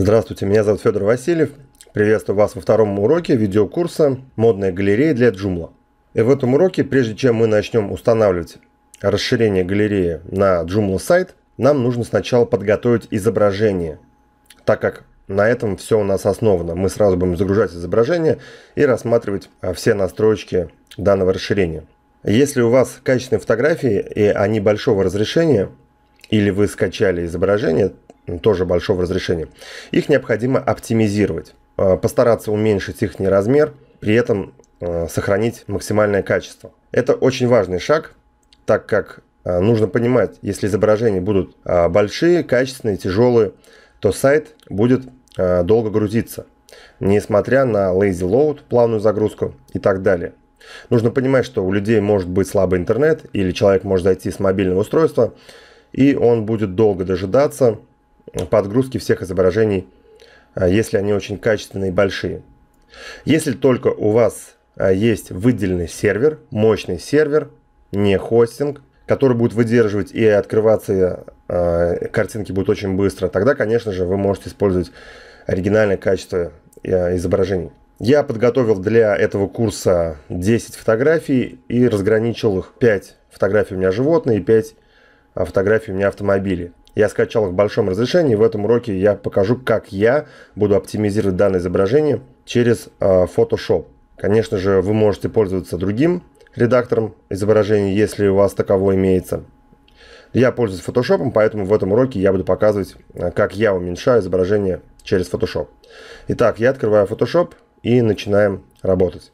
Здравствуйте, меня зовут Федор Васильев. Приветствую вас во втором уроке видеокурса «Модная галерея для Joomla». И в этом уроке, прежде чем мы начнем устанавливать расширение галереи на Joomla сайт, нам нужно сначала подготовить изображение, так как на этом все у нас основано. Мы сразу будем загружать изображение и рассматривать а, все настройки данного расширения. Если у вас качественные фотографии и они большого разрешения, или вы скачали изображение, тоже большого разрешения. Их необходимо оптимизировать, э, постараться уменьшить их размер, при этом э, сохранить максимальное качество. Это очень важный шаг, так как э, нужно понимать, если изображения будут большие, качественные, тяжелые, то сайт будет долго грузиться, несмотря на lazy load, плавную загрузку и так далее. Нужно понимать, что у людей может быть слабый интернет или человек может зайти с мобильного устройства, и он будет долго дожидаться, подгрузки всех изображений, а, если они очень качественные и большие. Если только у вас а, есть выделенный сервер, мощный сервер, не хостинг, который будет выдерживать и открываться а, картинки будут очень быстро, тогда, конечно же, вы можете использовать оригинальное качество изображений. Я подготовил для этого курса 10 фотографий и разграничил их. 5 фотографий у меня животные и 5 фотографий у меня автомобили. Я скачал их в большом разрешении. В этом уроке я покажу, как я буду оптимизировать данное изображение через э, Photoshop. Конечно же, вы можете пользоваться другим редактором изображений, если у вас таково имеется. Я пользуюсь Photoshop, поэтому в этом уроке я буду показывать, э, как я уменьшаю изображение через Photoshop. Итак, я открываю Photoshop и начинаем работать.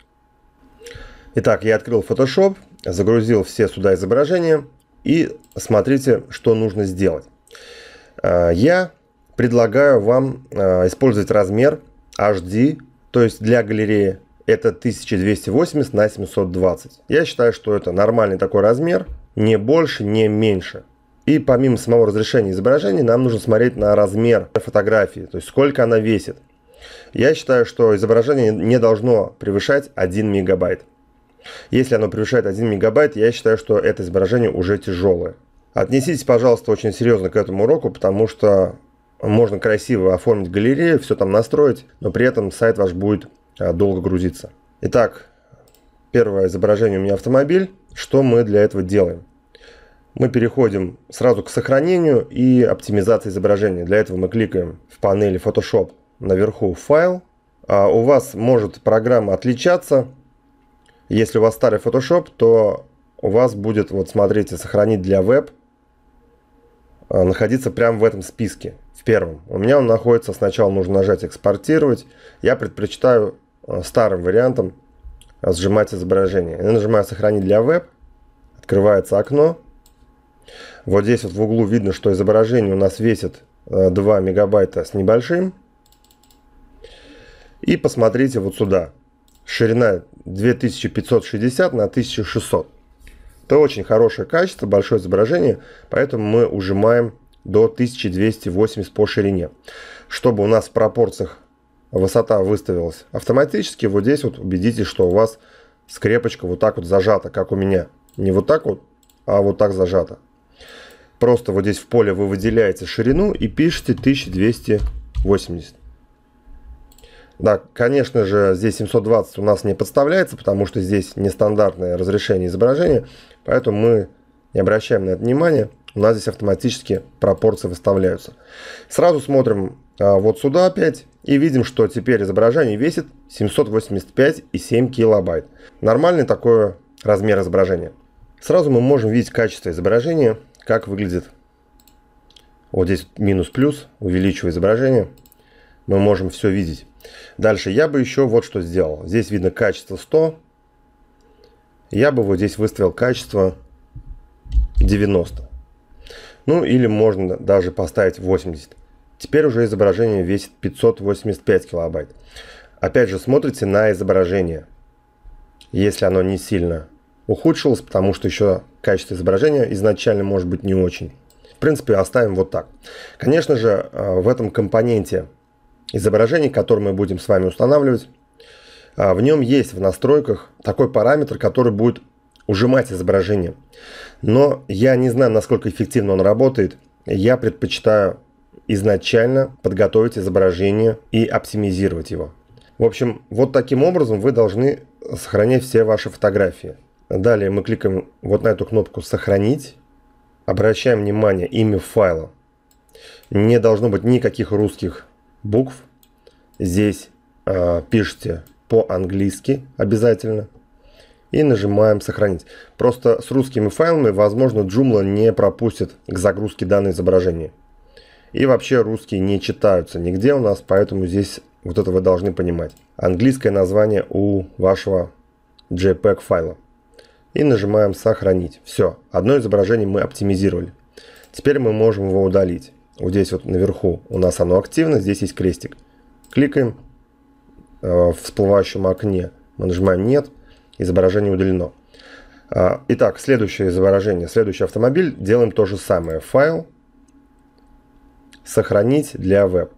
Итак, я открыл Photoshop, загрузил все сюда изображения и смотрите, что нужно сделать. Э, я предлагаю вам э, использовать размер HD, то есть для галереи это 1280 на 720. Я считаю, что это нормальный такой размер, не больше, не меньше. И помимо самого разрешения изображения, нам нужно смотреть на размер фотографии, то есть сколько она весит. Я считаю, что изображение не должно превышать 1 мегабайт. Если оно превышает 1 мегабайт, я считаю, что это изображение уже тяжелое. Отнеситесь, пожалуйста, очень серьезно к этому уроку, потому что можно красиво оформить галерею, все там настроить, но при этом сайт ваш будет а, долго грузиться. Итак, первое изображение у меня автомобиль. Что мы для этого делаем? Мы переходим сразу к сохранению и оптимизации изображения. Для этого мы кликаем в панели Photoshop наверху «Файл». А у вас может программа отличаться. Если у вас старый Photoshop, то у вас будет, вот смотрите, «Сохранить для веб», Э, находиться прямо в этом списке, в первом. У меня он находится, сначала нужно нажать «Экспортировать». Я предпочитаю э, старым вариантом э, сжимать изображение. Я нажимаю «Сохранить для веб», открывается окно. Вот здесь вот в углу видно, что изображение у нас весит 2 мегабайта с небольшим. И посмотрите вот сюда. Ширина 2560 на 1600. Это очень хорошее качество, большое изображение, поэтому мы ужимаем до 1280 по ширине. Чтобы у нас в пропорциях высота выставилась автоматически, вот здесь вот убедитесь, что у вас скрепочка вот так вот зажата, как у меня. Не вот так вот, а вот так зажата. Просто вот здесь в поле вы выделяете ширину и пишете 1280. Да, конечно же, здесь 720 у нас не подставляется, потому что здесь нестандартное разрешение изображения, поэтому мы не обращаем на это внимание. У нас здесь автоматически пропорции выставляются. Сразу смотрим а, вот сюда опять и видим, что теперь изображение весит 785,7 килобайт. Нормальный такой размер изображения. Сразу мы можем видеть качество изображения, как выглядит. Вот здесь минус-плюс, увеличиваю изображение мы можем все видеть. Дальше я бы еще вот что сделал. Здесь видно качество 100. Я бы вот здесь выставил качество 90. Ну или можно даже поставить 80. Теперь уже изображение весит 585 килобайт. Опять же, смотрите на изображение. Если оно не сильно ухудшилось, потому что еще качество изображения изначально может быть не очень. В принципе, оставим вот так. Конечно же, э, в этом компоненте изображений, которые мы будем с вами устанавливать, а, в нем есть в настройках такой параметр, который будет ужимать изображение. Но я не знаю, насколько эффективно он работает. Я предпочитаю изначально подготовить изображение и оптимизировать его. В общем, вот таким образом вы должны сохранять все ваши фотографии. Далее мы кликаем вот на эту кнопку «Сохранить». Обращаем внимание, имя файла. Не должно быть никаких русских букв. Здесь э, пишите по-английски обязательно. И нажимаем «Сохранить». Просто с русскими файлами, возможно, Joomla не пропустит к загрузке данное изображение. И вообще русские не читаются нигде у нас, поэтому здесь вот это вы должны понимать. Английское название у вашего JPEG файла. И нажимаем «Сохранить». Все, одно изображение мы оптимизировали. Теперь мы можем его удалить вот здесь вот наверху у нас оно активно, здесь есть крестик. Кликаем э, в всплывающем окне, мы нажимаем «Нет», изображение удалено. А, итак, следующее изображение, следующий автомобиль. Делаем то же самое. Файл. Сохранить для веб.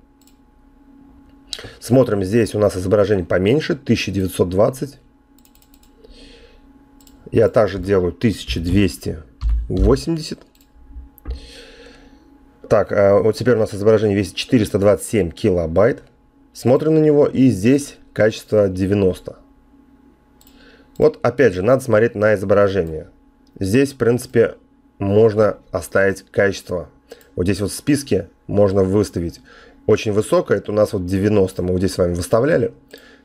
Смотрим, здесь у нас изображение поменьше, 1920. Я также делаю 1280. Так, а вот теперь у нас изображение весит 427 килобайт. Смотрим на него, и здесь качество 90. Вот опять же, надо смотреть на изображение. Здесь, в принципе, можно оставить качество. Вот здесь вот в списке можно выставить. Очень высокое, это у нас вот 90, мы вот здесь с вами выставляли.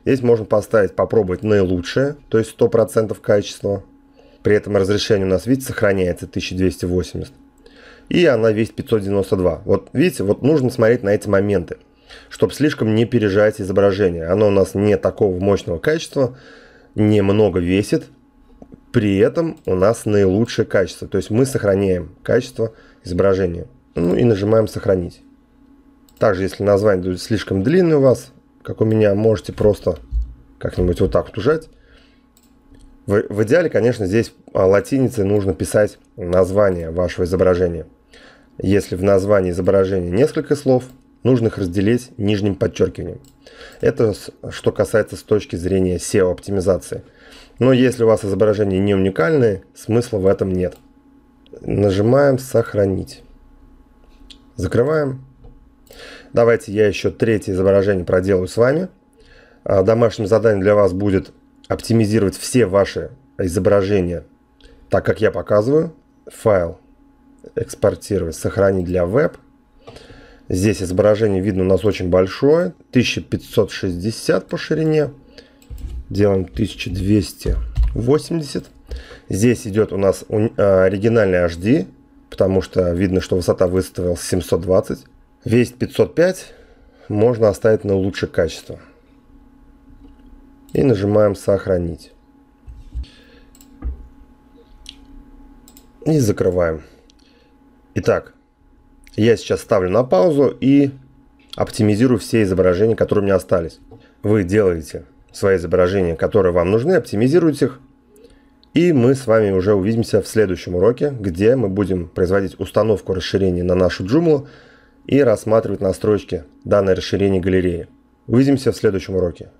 Здесь можно поставить, попробовать наилучшее, то есть 100% качества. При этом разрешение у нас, видите, сохраняется 1280 и она весит 592. Вот видите, вот нужно смотреть на эти моменты, чтобы слишком не пережать изображение. Оно у нас не такого мощного качества, немного весит, при этом у нас наилучшее качество. То есть мы сохраняем качество изображения. Ну и нажимаем «Сохранить». Также, если название будет слишком длинное у вас, как у меня, можете просто как-нибудь вот так вот ужать. В, в идеале, конечно, здесь а, латиницей нужно писать название вашего изображения. Если в названии изображения несколько слов, нужно их разделить нижним подчеркиванием. Это что касается с точки зрения SEO-оптимизации. Но если у вас изображение не уникальное, смысла в этом нет. Нажимаем «Сохранить». Закрываем. Давайте я еще третье изображение проделаю с вами. А, домашним заданием для вас будет оптимизировать все ваши изображения так, как я показываю. Файл экспортировать, сохранить для веб. Здесь изображение видно у нас очень большое, 1560 по ширине. Делаем 1280. Здесь идет у нас э, оригинальный HD, потому что видно, что высота выставилась 720. Весь 505 можно оставить на лучшее качество. И нажимаем «Сохранить». И закрываем. Итак, я сейчас ставлю на паузу и оптимизирую все изображения, которые у меня остались. Вы делаете свои изображения, которые вам нужны, оптимизируйте их. И мы с вами уже увидимся в следующем уроке, где мы будем производить установку расширений на нашу Joomla и рассматривать настройки данное расширение галереи. Увидимся в следующем уроке.